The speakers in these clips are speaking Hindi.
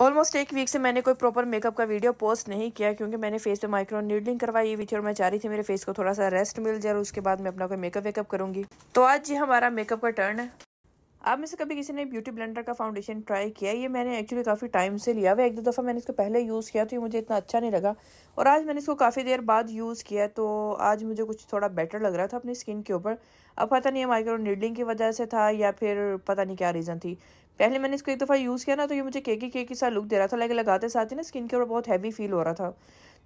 ऑलमोस्ट एक वीक से मैंने कोई प्रॉपर मेकअप का वीडियो पोस्ट नहीं किया क्योंकि मैंने फेस पे माइक्रो नीडलिंग करवाई हुई थी और मैं चाह रही थी मेरे फेस को थोड़ा सा रेस्ट मिल जाए और उसके बाद मैं अपना कोई मेकअप वेकअप करूंगी तो आज ये हमारा मेकअप का टर्न है आप में से कभी किसी ने ब्यूटी ब्लेंडर का फाउंडेशन ट्राई किया ये मैंने एक्चुअली काफ़ी टाइम से लिया हुआ एक दो दफ़ा मैंने इसको पहले यूज़ किया तो ये मुझे इतना अच्छा नहीं लगा और आज मैंने इसको काफ़ी देर बाद यूज़ किया तो आज मुझे कुछ थोड़ा बेटर लग रहा था अपनी स्किन के ऊपर अब पता नहीं माइक्रो नीडलिंग की वजह से था या फिर पता नहीं क्या रीज़न थी पहले मैंने इसको एक दफ़ा यूज़ किया ना तो ये मुझे केकी के सा लुक दे रहा था लेकिन लगाते साथ ही ना स्किन के ऊपर बहुत हैवी फील हो रहा था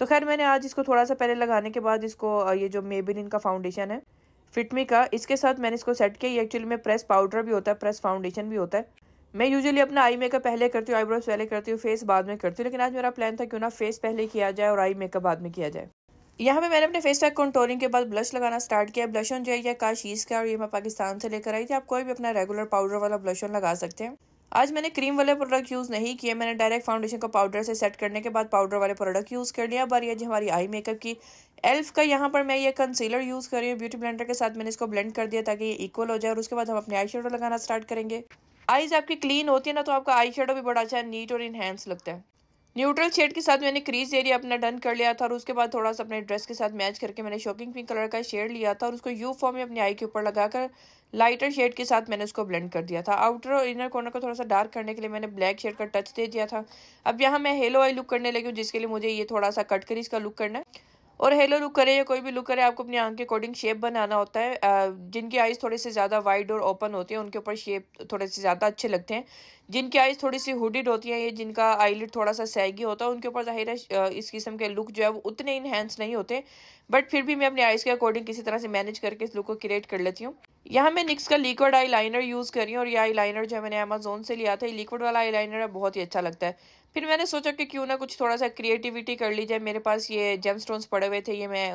तो खैर मैंने आज इसको थोड़ा सा पहले लगाने के बाद इसको ये जो मेबिन का फाउंडेशन है फिटमी का इसके साथ मैंने इसको सेट किया ये एक्चुअली में प्रेस पाउडर भी होता है प्रेस फाउंडेशन भी होता है मैं यूजुअली अपना आई मेकअप पहले करती हूँ आईब्रोज पहले करती हूँ फेस बाद में करती हूँ लेकिन आज मेरा प्लान था क्यों ना फेस पहले किया जाए और आई मेकअप बाद में किया जाए यहाँ पे मैंने अपने फेस पैक कंटोरिंग के बाद ब्लश लगाना स्टार्ट किया ब्लशन जो है काशीज का और ये मैं पाकिस्तान से लेकर आई थी आप कोई भी अपना रेगुलर पाउडर वाला ब्लशन लगा सकते हैं आज मैंने क्रीम वाले प्रोडक्ट यूज़ नहीं किए मैंने डायरेक्ट फाउंडेशन को पाउडर से सेट करने के बाद पाउडर वाले प्रोडक्ट यूज़ कर लिया बार ये हमारी आई मेकअप की एल्फ का यहाँ पर मैं ये कंसीलर यूज़ कर रही हूँ ब्यूटी ब्लेंडर के साथ मैंने इसको ब्लेंड कर दिया ताकि ये इक्वल हो जाए और उसके बाद हम अपने आई लगाना स्टार्ट करेंगे आईज आपकी क्लीन होती है ना तो आपका आई शेडो भी बड़ा अच्छा नीट और इनहेंस लगता है न्यूट्रल शेड के साथ मैंने क्रीज एरिया अपना डन कर लिया था और उसके बाद थोड़ा सा अपने ड्रेस के साथ मैच करके मैंने शॉकिंग पिंक कलर का शेड लिया था और उसको यू फॉर्म में अपने आई के ऊपर लगाकर लाइटर शेड के साथ मैंने उसको ब्लेंड कर दिया था आउटर और इनर कॉर्नर को थोड़ा सा डार्क करने के लिए मैंने ब्लैक शेड का टच दे दिया था अब यहाँ मैं हेलो आई लुक करने लगी हूँ जिसके लिए मुझे ये थोड़ा सा कट करी इसका लुक करना है और हेलो लुक करें या कोई भी लुक करे आपको अपनी आंख के अकॉर्डिंग शेप बनाना होता है जिनकी आइज़ थोड़े से ज़्यादा वाइड और ओपन होती हैं उनके ऊपर शेप थोड़े से ज़्यादा अच्छे लगते हैं जिनकी आइज़ थोड़ी सी हुडिड होती हैं या जिनका आईलिट थोड़ा सा सैगी होता है उनके ऊपर जाहिर है इस किस्म के लुक जो है वो उतने इनहेंस नहीं होते बट फिर भी मैं अपनी आइज़ के अकॉर्डिंग किसी तरह से मैनेज करके इस लुक को क्रिएट कर लेती हूँ यहाँ मैं निक्स का लिक्विड आई लाइनर यूज़ करी हूँ और ये आई लाइनर जो मैंने अमेजोन से लिया था ये लिक्विड वाला आई लाइनर है बहुत ही अच्छा लगता है फिर मैंने सोचा कि क्यों ना कुछ थोड़ा सा क्रिएटिविटी कर ली जाए मेरे पास ये जेम स्टोन्स पड़े हुए थे ये मैं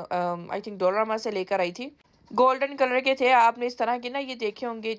आई थिंक डोलरामा से लेकर आई थी गोल्डन कलर के थे आपने इस तरह के ना ये देखे होंगे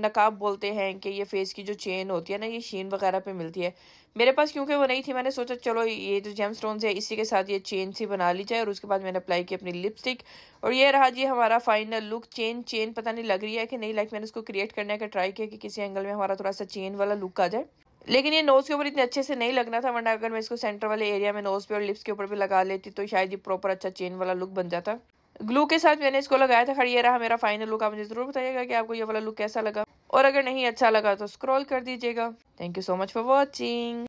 नकाब बोलते हैं कि ये फेस की जो चेन होती है ना ये शीन वगैरह पे मिलती है मेरे पास क्योंकि वो नहीं थी मैंने सोचा चलो ये जो जेम स्टोन है इसी के साथ ये चेन सी बना ली जाए और उसके बाद मैंने अप्लाई की अपनी लिपस्टिक और ये रहा जी हमारा फाइनल लुक चेन चेन पता नहीं लग रही है कि नहीं लाइक मैंने उसको क्रिएट करने का ट्राई किया कि किसी एंगल में हमारा थोड़ा सा चेन वाला लुक आ जाए लेकिन ये नोज़ के ऊपर इतने अच्छे से नहीं लगना था वरना अगर मैं इसको सेंटर वाले एरिया में नोज़ पे और लिप्स के ऊपर भी लगा लेती तो शायद ये प्रॉपर अच्छा चेन वाला लुक बन जाता ग्लू के साथ मैंने इसको लगाया था खड़ी रहा मेरा फाइनल लुक आप मुझे ज़रूर बताइएगा कि आपको ये वाला लुक कैसा लगा और अगर नहीं अच्छा लगा तो स्क्रॉल कर दीजिएगा thank you so much for watching